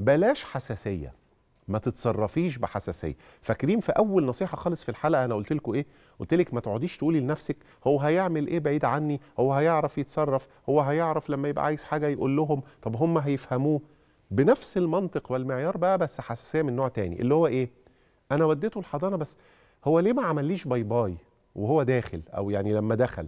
بلاش حساسيه ما تتصرفيش بحساسيه فاكرين في اول نصيحه خالص في الحلقه انا قلت لكم ايه قلت لك ما تقعديش تقولي لنفسك هو هيعمل ايه بعيد عني هو هيعرف يتصرف هو هيعرف لما يبقى عايز حاجه يقول لهم طب هم هيفهموه بنفس المنطق والمعيار بقى بس حساسيه من نوع تاني اللي هو ايه انا وديته الحضانه بس هو ليه ما عمليش باي باي وهو داخل او يعني لما دخل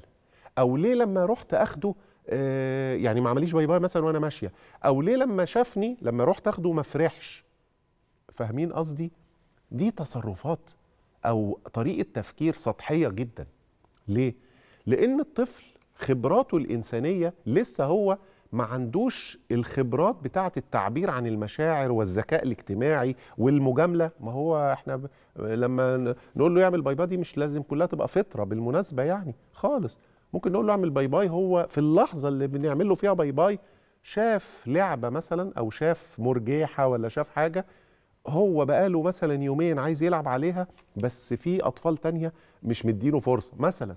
او ليه لما رحت اخده آه، يعني ما عمليش باي باي مثلا وانا ماشيه او ليه لما شافني لما رحت اخده ما فرحش فاهمين قصدي دي تصرفات او طريقه تفكير سطحيه جدا ليه لان الطفل خبراته الانسانيه لسه هو ما عندوش الخبرات بتاعه التعبير عن المشاعر والذكاء الاجتماعي والمجامله ما هو احنا ب... لما نقول له يعمل باي باي دي مش لازم كلها تبقى فطره بالمناسبه يعني خالص ممكن نقول له اعمل باي باي هو في اللحظه اللي بنعمل له فيها باي باي شاف لعبه مثلا او شاف مرجيحه ولا شاف حاجه هو بقاله مثلا يومين عايز يلعب عليها بس في اطفال تانية مش مديله فرصه مثلا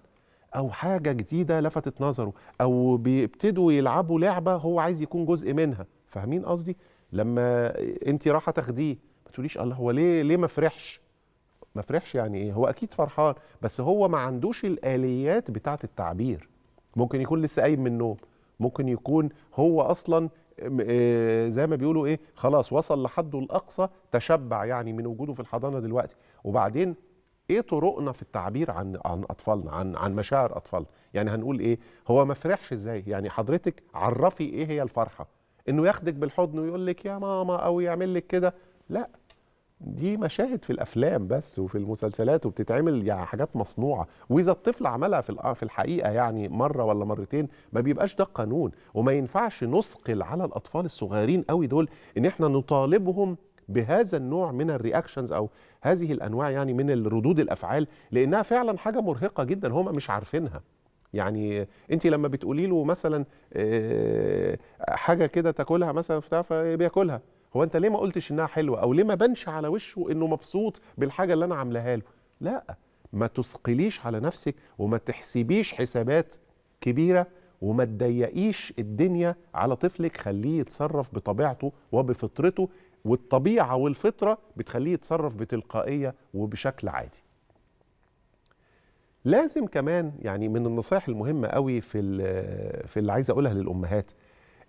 او حاجه جديده لفتت نظره او بيبتدوا يلعبوا لعبه هو عايز يكون جزء منها فاهمين قصدي لما انت راحه تاخديه ما تقوليش الله هو ليه ليه ما فرحش ما فرحش يعني ايه هو اكيد فرحان بس هو ما عندوش الاليات بتاعه التعبير ممكن يكون لسه قايم من النوم ممكن يكون هو اصلا آه، زي ما بيقولوا ايه خلاص وصل لحده الاقصى تشبع يعني من وجوده في الحضانه دلوقتي وبعدين ايه طرقنا في التعبير عن عن اطفالنا عن عن مشاعر اطفالنا يعني هنقول ايه هو ما فرحش ازاي يعني حضرتك عرفي ايه هي الفرحه انه ياخدك بالحضن ويقول لك يا ماما او يعمل لك كده لا دي مشاهد في الافلام بس وفي المسلسلات وبتتعمل يعني حاجات مصنوعه واذا الطفل عملها في في الحقيقه يعني مره ولا مرتين ما بيبقاش ده قانون وما ينفعش نثقل على الاطفال الصغيرين قوي دول ان احنا نطالبهم بهذا النوع من الرياكشنز او هذه الانواع يعني من الردود الافعال لانها فعلا حاجه مرهقه جدا هم مش عارفينها يعني انت لما بتقولي له مثلا حاجه كده تاكلها مثلا بتاع فبياكلها هو انت ليه ما قلتش انها حلوه او ليه ما بانش على وشه انه مبسوط بالحاجه اللي انا عاملاها له لا ما تثقليش على نفسك وما تحسبيش حسابات كبيره وما تضيقيش الدنيا على طفلك خليه يتصرف بطبيعته وبفطرته والطبيعه والفطره بتخليه يتصرف بتلقائيه وبشكل عادي لازم كمان يعني من النصائح المهمه قوي في في اللي عايز اقولها للامهات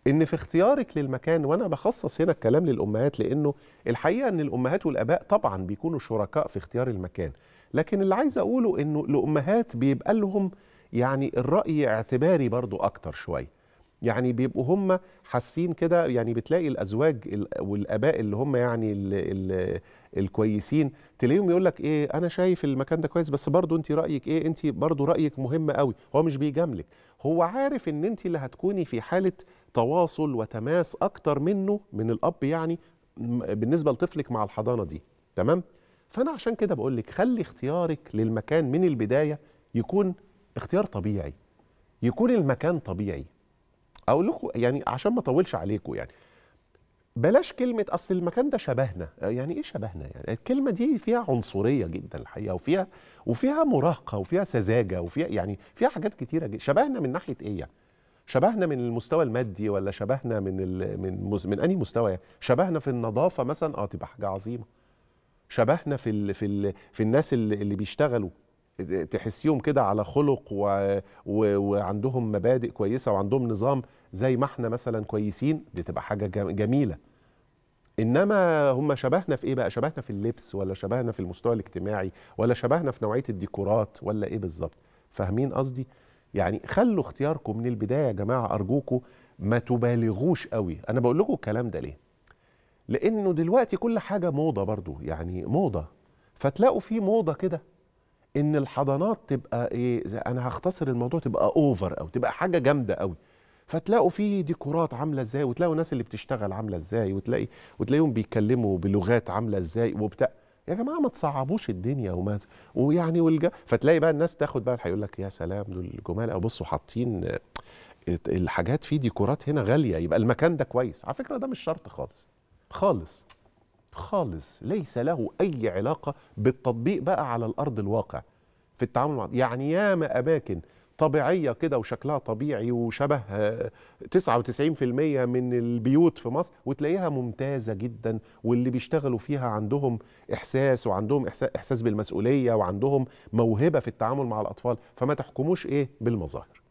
ان في اختيارك للمكان وانا بخصص هنا الكلام للامهات لانه الحقيقه ان الامهات والاباء طبعا بيكونوا شركاء في اختيار المكان لكن اللي عايز اقوله انه الامهات بيبقى لهم يعني الراي اعتباري برضو اكتر شويه يعني بيبقوا هم حاسين كده يعني بتلاقي الازواج والاباء اللي هم يعني الـ الـ الكويسين تلاقيهم يقول لك ايه انا شايف المكان ده كويس بس برضه انت رايك ايه انت برضه رايك مهم قوي هو مش بيجاملك هو عارف ان انت اللي هتكوني في حاله تواصل وتماس اكتر منه من الاب يعني بالنسبه لطفلك مع الحضانه دي تمام فانا عشان كده بقول لك خلي اختيارك للمكان من البدايه يكون اختيار طبيعي يكون المكان طبيعي اقول لكم يعني عشان ما اطولش عليكم يعني بلاش كلمه اصل المكان ده شبهنا يعني ايه شبهنا يعني الكلمه دي فيها عنصريه جدا الحقيقه وفيها وفيها مراهقه وفيها سذاجه وفيها يعني فيها حاجات كتيره جدا شبهنا من ناحيه ايه يعني شبهنا من المستوى المادي ولا شبهنا من ال... من مز... من انهي مستوى شبهنا في النظافه مثلا اه تبقى حاجه عظيمه شبهنا في ال... في ال... في الناس اللي, اللي بيشتغلوا تحسيهم كده على خلق و... و... وعندهم مبادئ كويسه وعندهم نظام زي ما احنا مثلا كويسين دي تبقى حاجه جميله انما هم شبهنا في ايه بقى شبهنا في اللبس ولا شبهنا في المستوى الاجتماعي ولا شبهنا في نوعيه الديكورات ولا ايه بالظبط فاهمين قصدي يعني خلوا اختياركم من البدايه يا جماعه ارجوكم ما تبالغوش قوي انا بقول لكم الكلام ده ليه لانه دلوقتي كل حاجه موضه برضو يعني موضه فتلاقوا في موضه كده ان الحضانات تبقى ايه انا هختصر الموضوع تبقى اوفر او تبقى حاجه جامده قوي فتلاقوا في ديكورات عامله ازاي وتلاقوا الناس اللي بتشتغل عامله ازاي وتلاقي وتلاقيهم بيتكلموا بلغات عامله ازاي وبتاع يا جماعه ما تصعبوش الدنيا وما ويعني والج... فتلاقي بقى الناس تاخد بقى هيقول لك يا سلام دول الجمال او بصوا حاطين الحاجات فيه ديكورات هنا غاليه يبقى المكان ده كويس على فكره ده مش شرط خالص خالص خالص ليس له اي علاقه بالتطبيق بقى على الارض الواقع في التعامل مع يعني ياما اماكن طبيعيه كده وشكلها طبيعي وشبه 99% آه، من البيوت في مصر وتلاقيها ممتازه جدا واللي بيشتغلوا فيها عندهم احساس وعندهم احساس بالمسؤوليه وعندهم موهبه في التعامل مع الاطفال فما تحكموش ايه بالمظاهر